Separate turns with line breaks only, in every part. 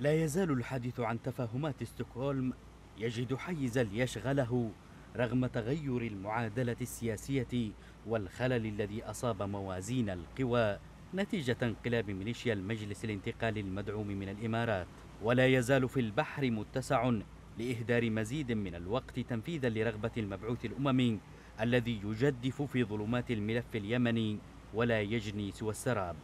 لا يزال الحديث عن تفاهمات ستوكهولم يجد حيزا ليشغله رغم تغير المعادله السياسيه والخلل الذي اصاب موازين القوى نتيجه انقلاب ميليشيا المجلس الانتقالي المدعوم من الامارات ولا يزال في البحر متسع لاهدار مزيد من الوقت تنفيذا لرغبه المبعوث الاممي الذي يجدف في ظلمات الملف اليمني ولا يجني سوى السراب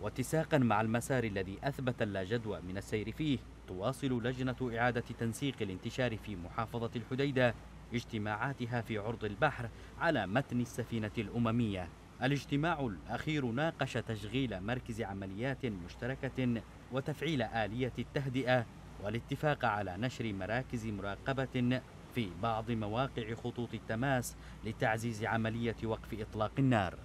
واتساقا مع المسار الذي أثبت لا جدوى من السير فيه تواصل لجنة إعادة تنسيق الانتشار في محافظة الحديدة اجتماعاتها في عرض البحر على متن السفينة الأممية الاجتماع الأخير ناقش تشغيل مركز عمليات مشتركة وتفعيل آلية التهدئة والاتفاق على نشر مراكز مراقبة في بعض مواقع خطوط التماس لتعزيز عملية وقف إطلاق النار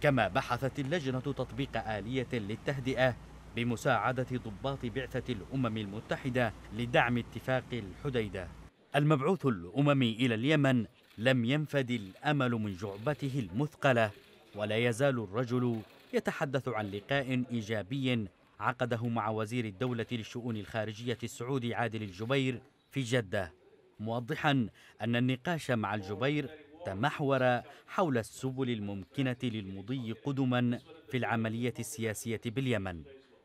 كما بحثت اللجنة تطبيق آلية للتهدئة بمساعدة ضباط بعثة الأمم المتحدة لدعم اتفاق الحديدة المبعوث الأممي إلى اليمن لم ينفد الأمل من جعبته المثقلة ولا يزال الرجل يتحدث عن لقاء إيجابي عقده مع وزير الدولة للشؤون الخارجية السعودي عادل الجبير في جدة موضحا أن النقاش مع الجبير تمحور حول السبل الممكنة للمضي قدما في العملية السياسية باليمن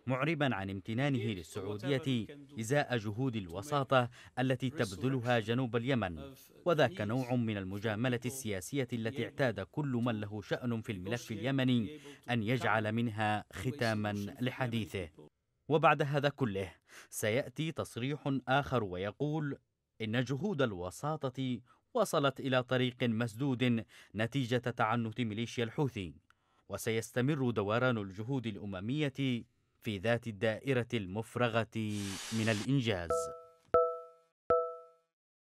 معربا عن امتنانه للسعودية إزاء جهود الوساطة التي تبذلها جنوب اليمن وذاك نوع من المجاملة السياسية التي اعتاد كل من له شأن في الملف اليمني أن يجعل منها ختاما لحديثه وبعد هذا كله سيأتي تصريح آخر ويقول إن جهود الوساطة وصلت إلى طريق مسدود نتيجة تعنت ميليشيا الحوثي وسيستمر دوران الجهود الأممية في ذات الدائرة المفرغة من الإنجاز